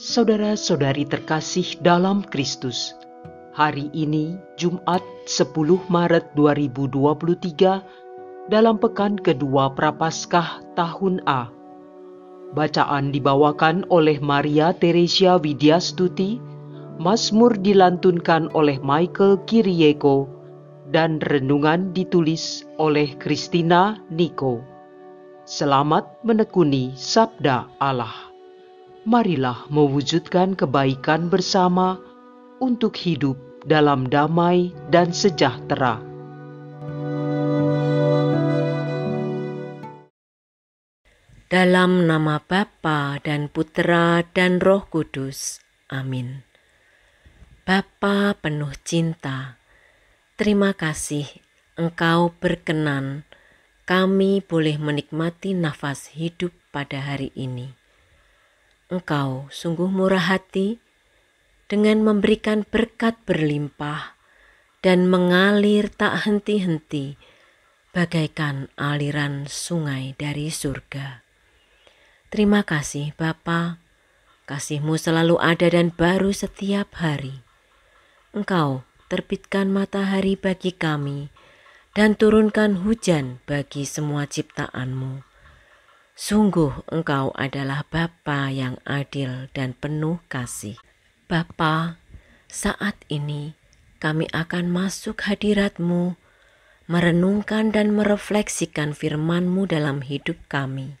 Saudara-saudari terkasih dalam Kristus, hari ini Jumat 10 Maret 2023 dalam pekan kedua Prapaskah tahun A. Bacaan dibawakan oleh Maria Teresia Widyastuti, Mazmur dilantunkan oleh Michael Kirieko, dan renungan ditulis oleh Christina Niko. Selamat menekuni Sabda Allah marilah mewujudkan kebaikan bersama untuk hidup dalam damai dan sejahtera. Dalam nama Bapa dan Putra dan Roh Kudus. Amin. Bapa penuh cinta, terima kasih Engkau berkenan kami boleh menikmati nafas hidup pada hari ini. Engkau sungguh murah hati dengan memberikan berkat berlimpah dan mengalir tak henti-henti bagaikan aliran sungai dari surga. Terima kasih Bapa, kasihmu selalu ada dan baru setiap hari. Engkau terbitkan matahari bagi kami dan turunkan hujan bagi semua ciptaanmu. Sungguh engkau adalah Bapa yang adil dan penuh kasih. Bapa, saat ini kami akan masuk hadiratmu, merenungkan dan merefleksikan firmanmu dalam hidup kami.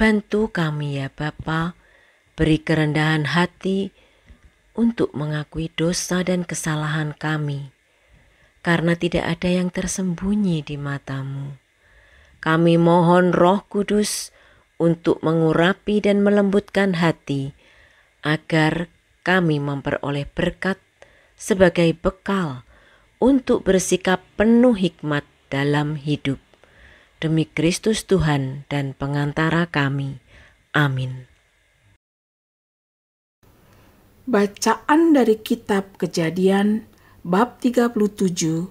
Bantu kami ya Bapa, beri kerendahan hati untuk mengakui dosa dan kesalahan kami, karena tidak ada yang tersembunyi di matamu kami mohon Roh Kudus untuk mengurapi dan melembutkan hati, agar kami memperoleh berkat sebagai bekal untuk bersikap penuh hikmat dalam hidup. Demi Kristus Tuhan dan pengantara kami. Amin. Bacaan dari kitab Kejadian bab 37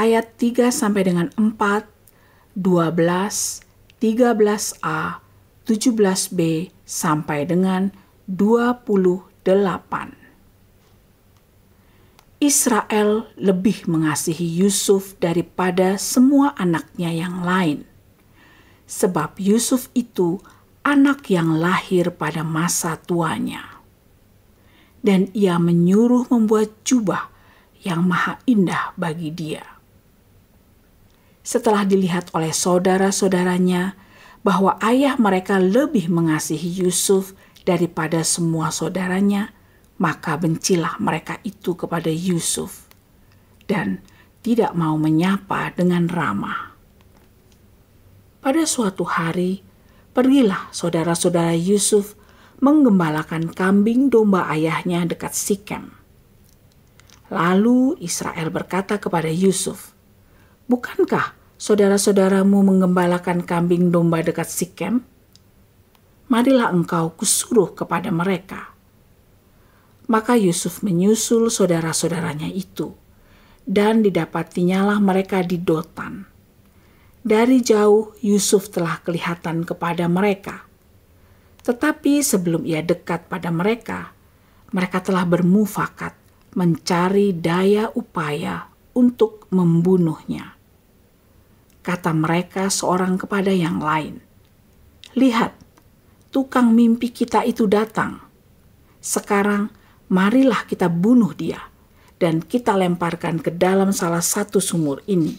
ayat 3 sampai dengan 4 12, 13A, 17B sampai dengan 28. Israel lebih mengasihi Yusuf daripada semua anaknya yang lain, sebab Yusuf itu anak yang lahir pada masa tuanya, dan ia menyuruh membuat jubah yang maha indah bagi dia setelah dilihat oleh saudara-saudaranya bahwa ayah mereka lebih mengasihi Yusuf daripada semua saudaranya, maka bencilah mereka itu kepada Yusuf dan tidak mau menyapa dengan ramah. Pada suatu hari, pergilah saudara-saudara Yusuf menggembalakan kambing domba ayahnya dekat Sikem. Lalu Israel berkata kepada Yusuf, Bukankah saudara-saudaramu mengembalakan kambing domba dekat Sikem? Marilah engkau kusuruh kepada mereka. Maka Yusuf menyusul saudara-saudaranya itu, dan didapatinyalah mereka di Dotan. Dari jauh Yusuf telah kelihatan kepada mereka. Tetapi sebelum ia dekat pada mereka, mereka telah bermufakat mencari daya upaya untuk membunuhnya kata mereka seorang kepada yang lain. Lihat, tukang mimpi kita itu datang. Sekarang, marilah kita bunuh dia dan kita lemparkan ke dalam salah satu sumur ini.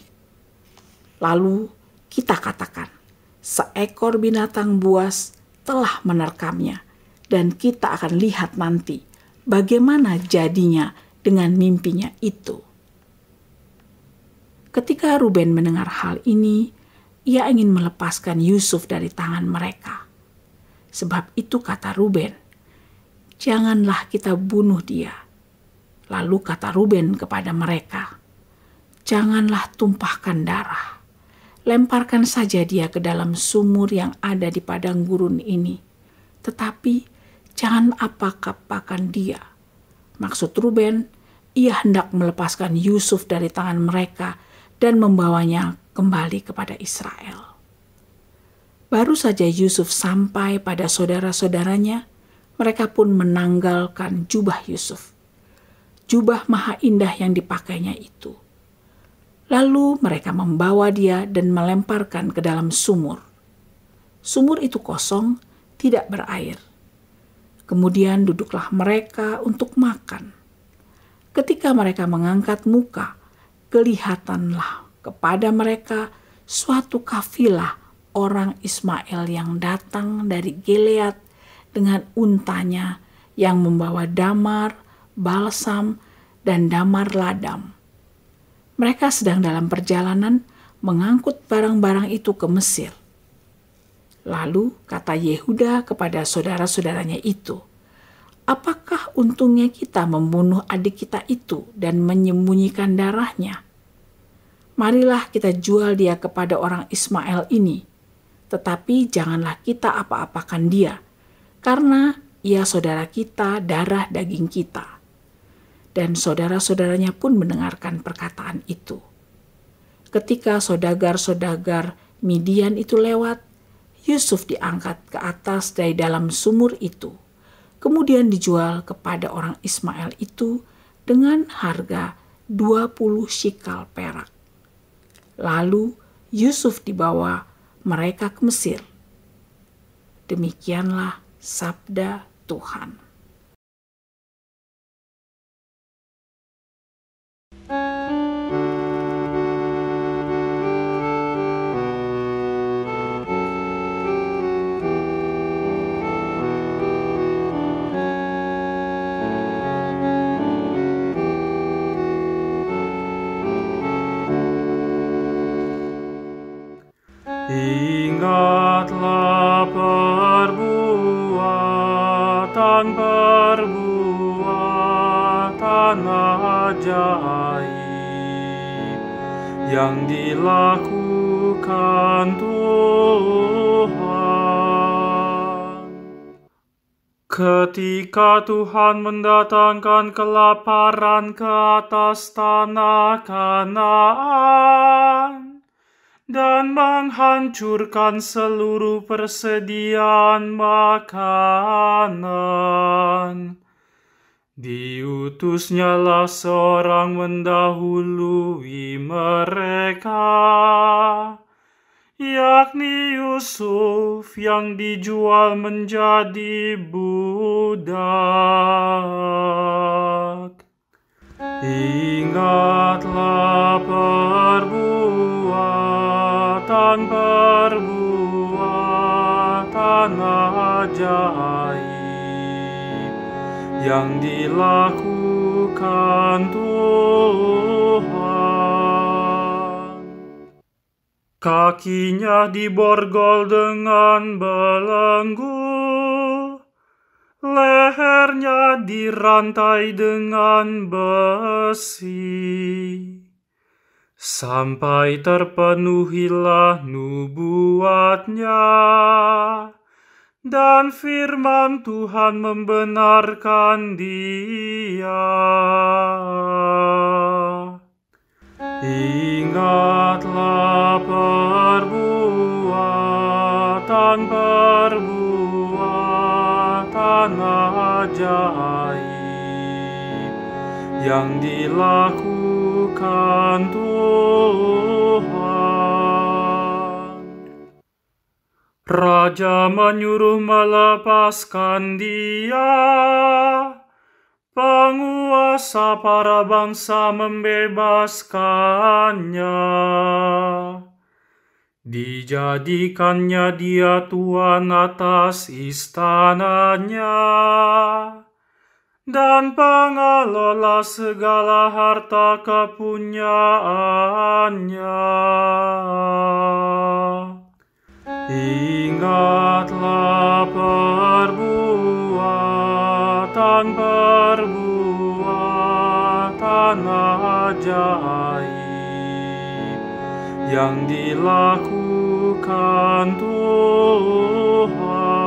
Lalu kita katakan, seekor binatang buas telah menerkamnya dan kita akan lihat nanti bagaimana jadinya dengan mimpinya itu. Ketika Ruben mendengar hal ini, ia ingin melepaskan Yusuf dari tangan mereka. Sebab itu kata Ruben, janganlah kita bunuh dia. Lalu kata Ruben kepada mereka, janganlah tumpahkan darah. Lemparkan saja dia ke dalam sumur yang ada di padang gurun ini. Tetapi jangan apa pakan dia. Maksud Ruben, ia hendak melepaskan Yusuf dari tangan mereka dan membawanya kembali kepada Israel. Baru saja Yusuf sampai pada saudara-saudaranya, mereka pun menanggalkan jubah Yusuf, jubah maha indah yang dipakainya itu. Lalu mereka membawa dia dan melemparkan ke dalam sumur. Sumur itu kosong, tidak berair. Kemudian duduklah mereka untuk makan. Ketika mereka mengangkat muka, kelihatanlah kepada mereka suatu kafilah orang Ismail yang datang dari Gilead dengan untanya yang membawa damar, balsam, dan damar ladam. Mereka sedang dalam perjalanan mengangkut barang-barang itu ke Mesir. Lalu kata Yehuda kepada saudara-saudaranya itu, apakah untungnya kita membunuh adik kita itu dan menyembunyikan darahnya? Marilah kita jual dia kepada orang Ismail ini, tetapi janganlah kita apa-apakan dia, karena ia saudara kita, darah daging kita. Dan saudara-saudaranya pun mendengarkan perkataan itu. Ketika saudagar-saudagar Midian itu lewat, Yusuf diangkat ke atas dari dalam sumur itu kemudian dijual kepada orang Ismail itu dengan harga 20 shikal perak. Lalu Yusuf dibawa mereka ke Mesir. Demikianlah sabda Tuhan. yang dilakukan Tuhan. Ketika Tuhan mendatangkan kelaparan ke atas tanah Kanaan dan menghancurkan seluruh persediaan makanan, Diutusnyalah seorang mendahului mereka, yakni Yusuf yang dijual menjadi budak. Ingatlah perbuatan-perbuatan ajaib yang dilakukan Tuhan. Kakinya diborgol dengan belenggu, lehernya dirantai dengan besi. Sampai terpenuhilah nubuatnya dan firman Tuhan membenarkan dia. Ingatlah perbuatan-perbuatan ajaib yang dilakukan Tuhan. Raja menyuruh melepaskan dia. Penguasa para bangsa membebaskannya. Dijadikannya dia tuan atas istananya dan pengelola segala harta kepunyaannya. Ingatlah perbuatan-perbuatan ajaib yang dilakukan Tuhan.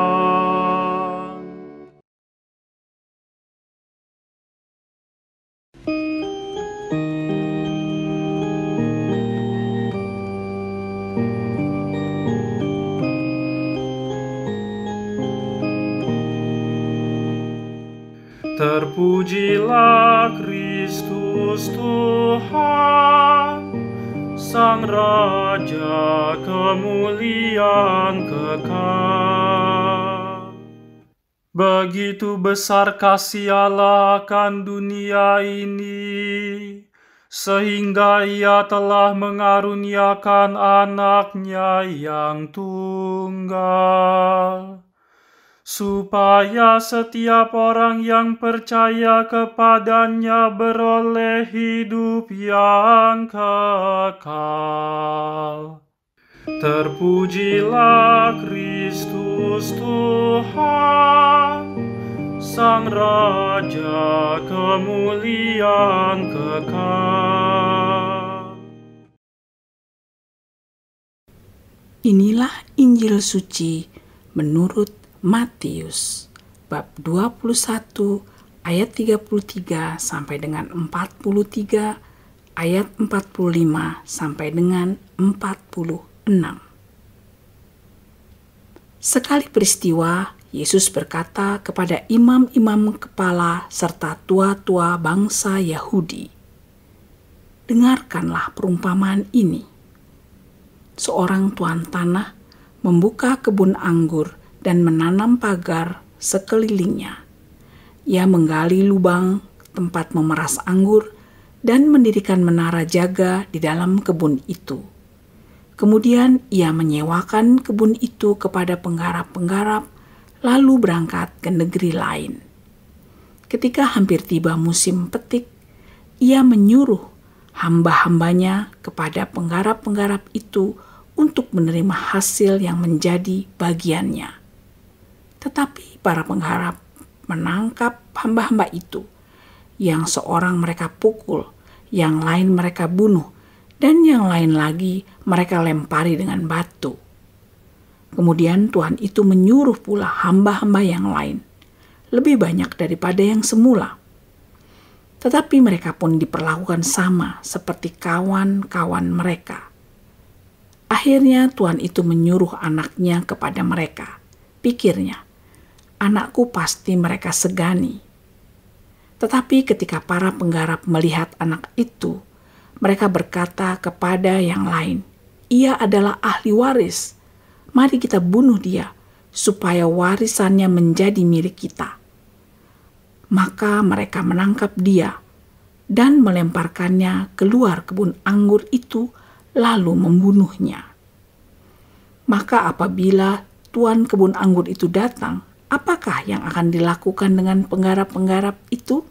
Kristus Tuhan Sang Raja kemuliaan kekal Begitu besar kasih Allah akan dunia ini sehingga ia telah mengaruniakan anaknya yang tunggal supaya setiap orang yang percaya kepadanya beroleh hidup yang kekal. Terpujilah Kristus Tuhan, Sang Raja kemuliaan kekal. Inilah Injil suci menurut Matius bab 21 ayat 33 sampai dengan 43 ayat 45 sampai dengan 46. Sekali peristiwa, Yesus berkata kepada imam-imam kepala serta tua-tua bangsa Yahudi, "Dengarkanlah perumpamaan ini. Seorang tuan tanah membuka kebun anggur dan menanam pagar sekelilingnya. Ia menggali lubang tempat memeras anggur dan mendirikan menara jaga di dalam kebun itu. Kemudian ia menyewakan kebun itu kepada penggarap-penggarap, lalu berangkat ke negeri lain. Ketika hampir tiba musim petik, ia menyuruh hamba-hambanya kepada penggarap-penggarap itu untuk menerima hasil yang menjadi bagiannya tetapi para pengharap menangkap hamba-hamba itu, yang seorang mereka pukul, yang lain mereka bunuh, dan yang lain lagi mereka lempari dengan batu. Kemudian Tuhan itu menyuruh pula hamba-hamba yang lain, lebih banyak daripada yang semula. Tetapi mereka pun diperlakukan sama seperti kawan-kawan mereka. Akhirnya Tuhan itu menyuruh anaknya kepada mereka. Pikirnya, anakku pasti mereka segani. Tetapi ketika para penggarap melihat anak itu, mereka berkata kepada yang lain, "Ia adalah ahli waris. Mari kita bunuh dia, supaya warisannya menjadi milik kita." Maka mereka menangkap dia dan melemparkannya keluar kebun anggur itu, lalu membunuhnya. Maka, apabila tuan kebun anggur itu datang, Apakah yang akan dilakukan dengan penggarap-penggarap itu?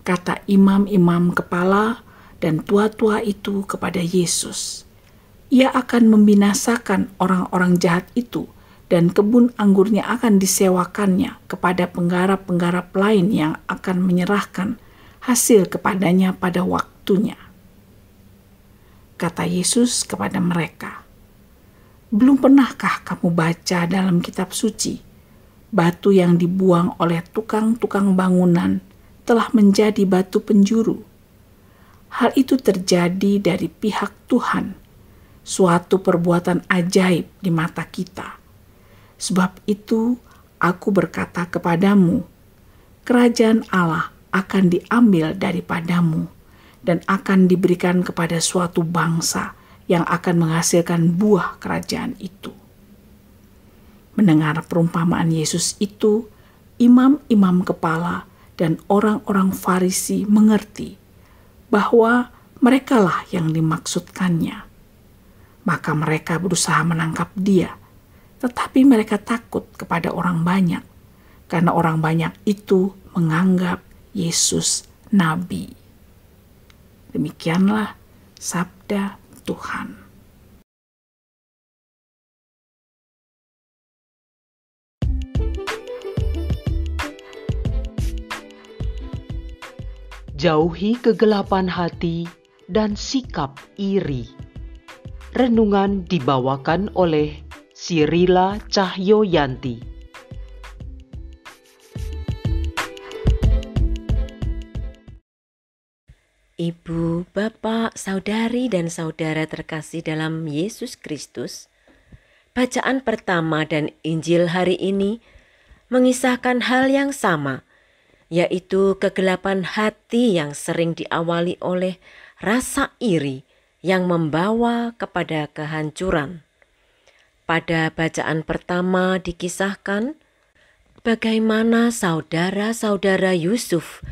Kata imam-imam kepala dan tua-tua itu kepada Yesus. Ia akan membinasakan orang-orang jahat itu dan kebun anggurnya akan disewakannya kepada penggarap-penggarap lain yang akan menyerahkan hasil kepadanya pada waktunya. Kata Yesus kepada mereka. Belum pernahkah kamu baca dalam kitab suci? Batu yang dibuang oleh tukang-tukang bangunan telah menjadi batu penjuru. Hal itu terjadi dari pihak Tuhan, suatu perbuatan ajaib di mata kita. Sebab itu, aku berkata kepadamu, kerajaan Allah akan diambil daripadamu dan akan diberikan kepada suatu bangsa yang akan menghasilkan buah kerajaan itu. Mendengar perumpamaan Yesus itu, imam-imam kepala dan orang-orang Farisi mengerti bahwa merekalah yang dimaksudkannya. Maka mereka berusaha menangkap dia, tetapi mereka takut kepada orang banyak karena orang banyak itu menganggap Yesus nabi. Demikianlah sabda Tuhan. Jauhi kegelapan hati dan sikap iri. Renungan dibawakan oleh Sirila Cahyoyanti. Yanti. Ibu, Bapak, Saudari dan Saudara terkasih dalam Yesus Kristus, bacaan pertama dan Injil hari ini mengisahkan hal yang sama, yaitu kegelapan hati yang sering diawali oleh rasa iri yang membawa kepada kehancuran. Pada bacaan pertama dikisahkan bagaimana saudara-saudara Yusuf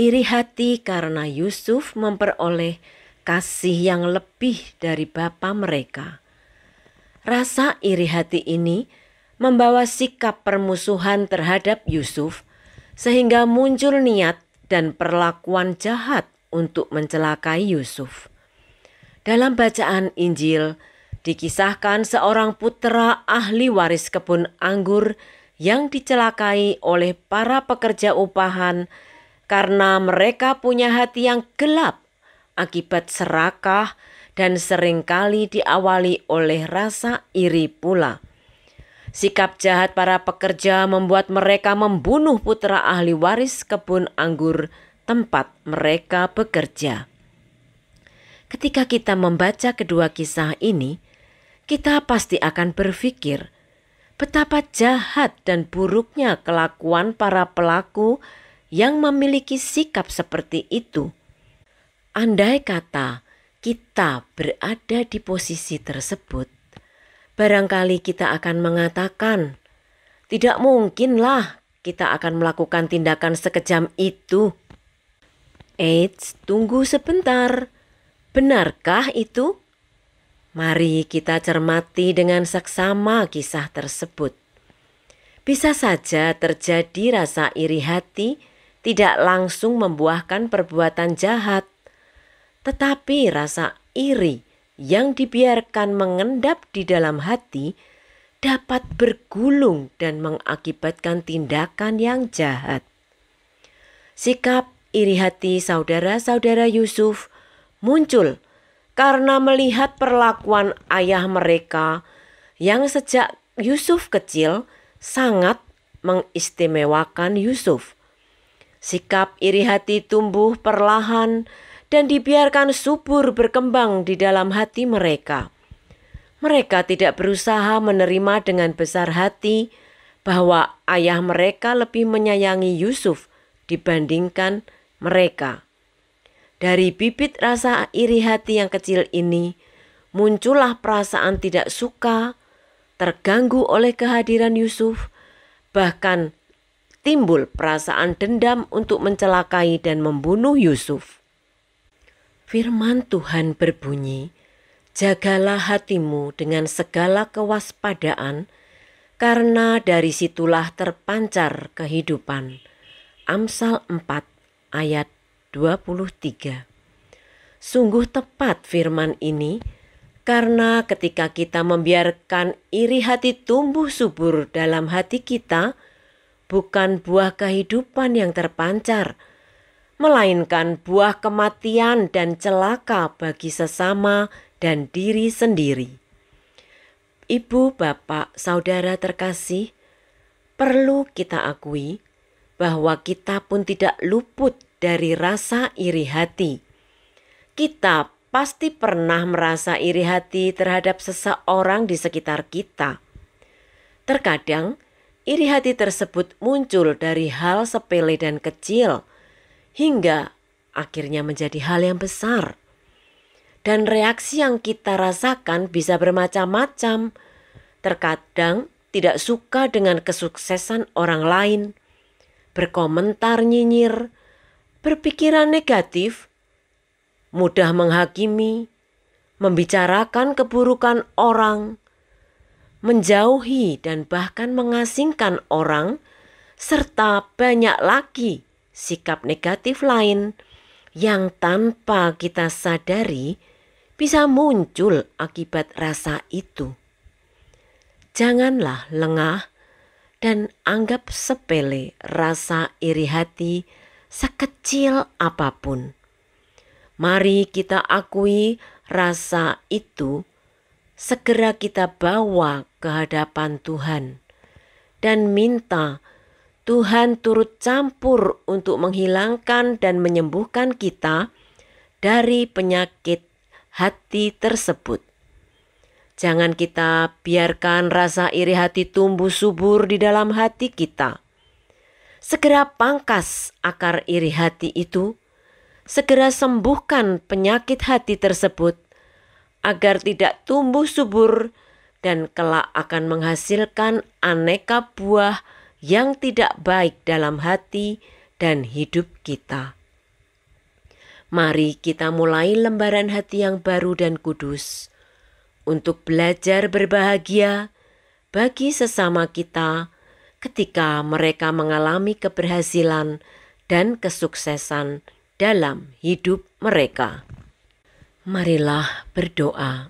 iri hati karena Yusuf memperoleh kasih yang lebih dari bapa mereka. Rasa iri hati ini membawa sikap permusuhan terhadap Yusuf, sehingga muncul niat dan perlakuan jahat untuk mencelakai Yusuf. Dalam bacaan Injil, dikisahkan seorang putra ahli waris kebun anggur yang dicelakai oleh para pekerja upahan karena mereka punya hati yang gelap akibat serakah dan seringkali diawali oleh rasa iri pula. Sikap jahat para pekerja membuat mereka membunuh putra ahli waris kebun anggur tempat mereka bekerja. Ketika kita membaca kedua kisah ini, kita pasti akan berpikir betapa jahat dan buruknya kelakuan para pelaku yang memiliki sikap seperti itu. Andai kata kita berada di posisi tersebut, barangkali kita akan mengatakan, "Tidak mungkinlah kita akan melakukan tindakan sekejam itu." Eits, tunggu sebentar. Benarkah itu? Mari kita cermati dengan seksama kisah tersebut. Bisa saja terjadi rasa iri hati tidak langsung membuahkan perbuatan jahat, tetapi rasa iri yang dibiarkan mengendap di dalam hati dapat bergulung dan mengakibatkan tindakan yang jahat. Sikap iri hati saudara-saudara Yusuf muncul karena melihat perlakuan ayah mereka yang sejak Yusuf kecil sangat mengistimewakan Yusuf Sikap iri hati tumbuh perlahan dan dibiarkan subur berkembang di dalam hati mereka. Mereka tidak berusaha menerima dengan besar hati bahwa ayah mereka lebih menyayangi Yusuf dibandingkan mereka. Dari bibit rasa iri hati yang kecil ini, muncullah perasaan tidak suka, terganggu oleh kehadiran Yusuf, bahkan timbul perasaan dendam untuk mencelakai dan membunuh Yusuf. Firman Tuhan berbunyi, "Jagalah hatimu dengan segala kewaspadaan, karena dari situlah terpancar kehidupan." Amsal 4 ayat 23. Sungguh tepat firman ini, karena ketika kita membiarkan iri hati tumbuh subur dalam hati kita, bukan buah kehidupan yang terpancar, melainkan buah kematian dan celaka bagi sesama dan diri sendiri. Ibu, bapak, saudara terkasih, perlu kita akui bahwa kita pun tidak luput dari rasa iri hati. Kita pasti pernah merasa iri hati terhadap seseorang di sekitar kita. Terkadang iri hati tersebut muncul dari hal sepele dan kecil hingga akhirnya menjadi hal yang besar. Dan reaksi yang kita rasakan bisa bermacam-macam. Terkadang tidak suka dengan kesuksesan orang lain, berkomentar nyinyir, berpikiran negatif, mudah menghakimi, membicarakan keburukan orang, menjauhi dan bahkan mengasingkan orang, serta banyak lagi sikap negatif lain yang tanpa kita sadari bisa muncul akibat rasa itu. Janganlah lengah dan anggap sepele rasa iri hati sekecil apapun. Mari kita akui rasa itu segera kita bawa ke hadapan Tuhan dan minta Tuhan turut campur untuk menghilangkan dan menyembuhkan kita dari penyakit hati tersebut. Jangan kita biarkan rasa iri hati tumbuh subur di dalam hati kita. Segera pangkas akar iri hati itu, segera sembuhkan penyakit hati tersebut agar tidak tumbuh subur dan kelak akan menghasilkan aneka buah yang tidak baik dalam hati dan hidup kita. Mari kita mulai lembaran hati yang baru dan kudus untuk belajar berbahagia bagi sesama kita ketika mereka mengalami keberhasilan dan kesuksesan dalam hidup mereka. Marilah berdoa.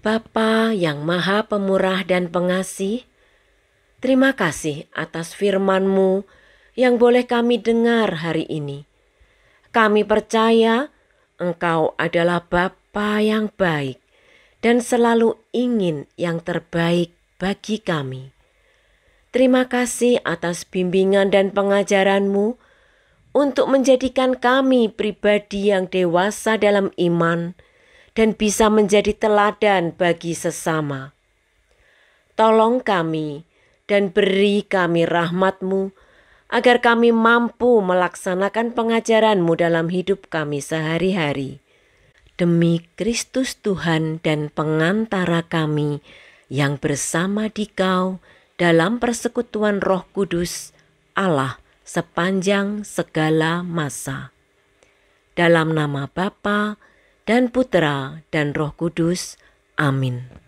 Bapa yang maha pemurah dan pengasih, terima kasih atas firman-Mu yang boleh kami dengar hari ini. Kami percaya Engkau adalah Bapa yang baik dan selalu ingin yang terbaik bagi kami. Terima kasih atas bimbingan dan pengajaran-Mu untuk menjadikan kami pribadi yang dewasa dalam iman dan bisa menjadi teladan bagi sesama. Tolong kami dan beri kami rahmatmu agar kami mampu melaksanakan pengajaranmu dalam hidup kami sehari-hari. Demi Kristus Tuhan dan pengantara kami yang bersama di kau dalam persekutuan roh kudus Allah sepanjang segala masa. Dalam nama Bapa dan Putra dan Roh Kudus. Amin.